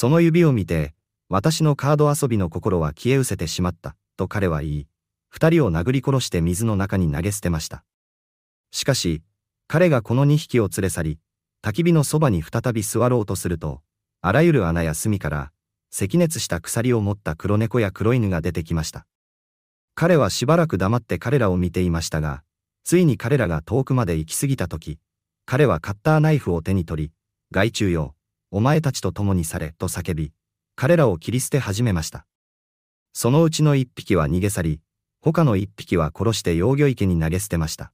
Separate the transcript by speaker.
Speaker 1: その指を見て、私のカード遊びの心は消え失せてしまった、と彼は言い、二人を殴り殺して水の中に投げ捨てました。しかし、彼がこの二匹を連れ去り、焚き火のそばに再び座ろうとすると、あらゆる穴や隅から、赤熱した鎖を持った黒猫や黒犬が出てきました。彼はしばらく黙って彼らを見ていましたが、ついに彼らが遠くまで行き過ぎた時、彼はカッターナイフを手に取り、害虫用、お前たちと共にされ、と叫び、彼らを切り捨て始めました。そのうちの一匹は逃げ去り、他の一匹は殺して幼魚池に投げ捨てました。